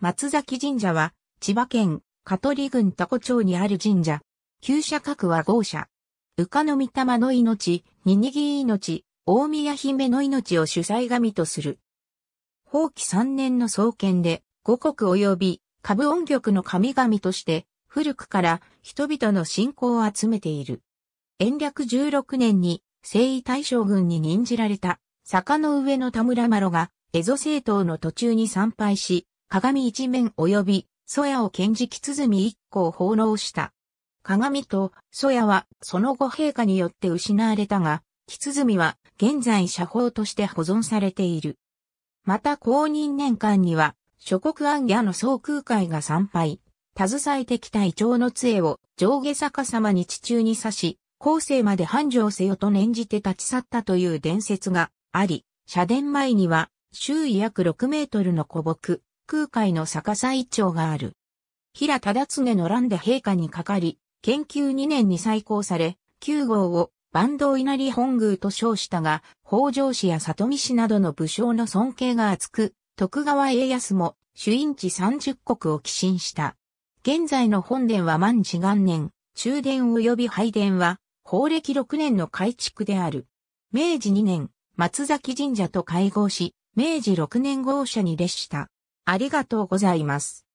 松崎神社は、千葉県、香取郡多古町にある神社。旧社格は豪社。宇鹿の御霊の命、ににぎ命、大宮姫の命を主催神とする。法期3年の創建で、五国及び、株音曲の神々として、古くから人々の信仰を集めている。延暦16年に、征夷大将軍に任じられた、坂の上の田村麻呂が、蝦夷政党の途中に参拝し、鏡一面及び、蘇野を剣食鼓一個を奉納した。鏡と蘇野はその後陛下によって失われたが、木は現在社宝として保存されている。また公認年間には、諸国安家の総空会が参拝、携えてきた胃チの杖を上下逆さまに地中に刺し、後世まで繁盛せよと念じて立ち去ったという伝説があり、社殿前には周囲約6メートルの古木、空海の逆さ一丁がある。平忠常の乱で陛下にかかり、研究2年に再考され、9号を万道稲荷本宮と称したが、北条氏や里見氏などの武将の尊敬が厚く、徳川家康も主因地30国を寄進した。現在の本殿は万治元年、中殿及び拝殿は、法暦6年の改築である。明治2年、松崎神社と会合し、明治6年号車に列した。ありがとうございます。